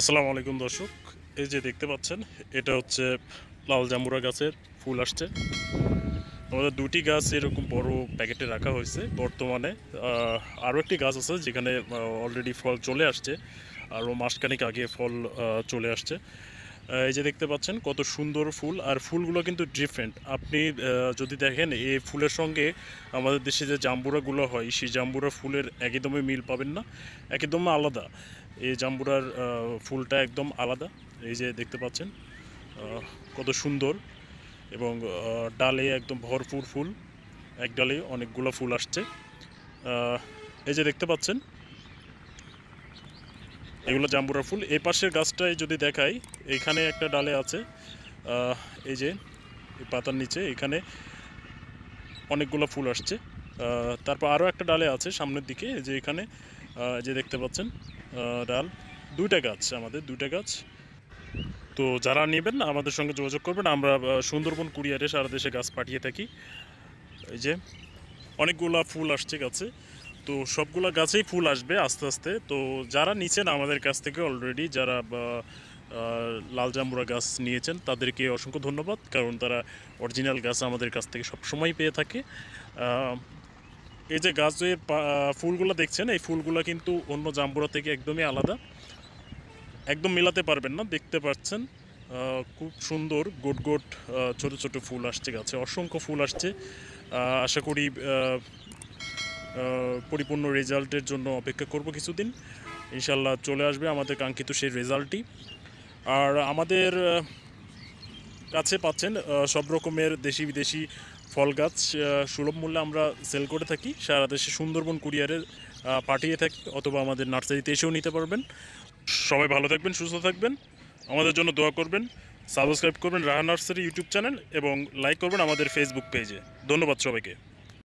আসসালামু আলাইকুম দর্শক এই যে দেখতে পাচ্ছেন এটা হচ্ছে লাল জামুরা গাছের ফুল আসছে আমাদের দুটি গাছ এরকম বড় প্যাকেটে রাখা হয়েছে বর্তমানে আরও একটি গাছ আছে যেখানে অলরেডি ফল চলে আসছে আরও মাসখানিক আগে ফল চলে আসছে এই যে দেখতে পাচ্ছেন কত সুন্দর ফুল আর ফুলগুলো কিন্তু ডিফারেন্ট আপনি যদি দেখেন এই ফুলের সঙ্গে আমাদের দেশে যে জাম্বুরাগুলো হয় সেই জাম্বুরা ফুলের একদমই মিল পাবেন না একদম আলাদা এই জাম্বুরার ফুলটা একদম আলাদা এই যে দেখতে পাচ্ছেন কত সুন্দর এবং ডালে একদম ভরপুর ফুল এক ডালে অনেকগুলো ফুল আসছে এই যে দেখতে পাচ্ছেন এগুলো জাম্বুরা ফুল এই পাশের গাছটাই যদি দেখাই এখানে একটা ডালে আছে এই যে পাতার নিচে এখানে অনেকগুলো ফুল আসছে তারপর আরও একটা ডালে আছে সামনের দিকে যে এখানে যে দেখতে পাচ্ছেন ডাল দুইটা গাছ আমাদের দুইটা গাছ তো যারা নেবেন আমাদের সঙ্গে যোগাযোগ করবেন আমরা সুন্দরবন কুরিয়ারে সারা দেশে গাছ পাঠিয়ে থাকি এই যে অনেকগুলো ফুল আসছে গাছে তো সবগুলো গাছেই ফুল আসবে আস্তে আস্তে তো যারা নিচ্ছেন আমাদের কাছ থেকে অলরেডি যারা লাল জাম্বুরা গাছ নিয়েছেন তাদেরকে অসংখ্য ধন্যবাদ কারণ তারা অরিজিনাল গাছ আমাদের কাছ থেকে সবসময় পেয়ে থাকে এই যে গাছের ফুলগুলো দেখছেন এই ফুলগুলো কিন্তু অন্য জাম্বুরা থেকে একদমই আলাদা একদম মেলাতে পারবেন না দেখতে পাচ্ছেন খুব সুন্দর গোট গোট ছোট ছোট ফুল আসছে গাছে অসংখ্য ফুল আসছে আশা করি পরিপূর্ণ রেজাল্টের জন্য অপেক্ষা করব কিছুদিন ইনশাল্লাহ চলে আসবে আমাদের কাঙ্ক্ষিত সেই রেজাল্টটি আর আমাদের কাছে পাচ্ছেন সব রকমের দেশি বিদেশি ফল গাছ সুলভ মূল্যে আমরা সেল করে থাকি সারা দেশে সুন্দরবন কুরিয়ারে পাঠিয়ে থাকি অথবা আমাদের নার্সারিতে এসেও নিতে পারবেন সবাই ভালো থাকবেন সুস্থ থাকবেন আমাদের জন্য দোয়া করবেন সাবস্ক্রাইব করবেন রাহা নার্সারি ইউটিউব চ্যানেল এবং লাইক করবেন আমাদের ফেসবুক পেজে ধন্যবাদ সবাইকে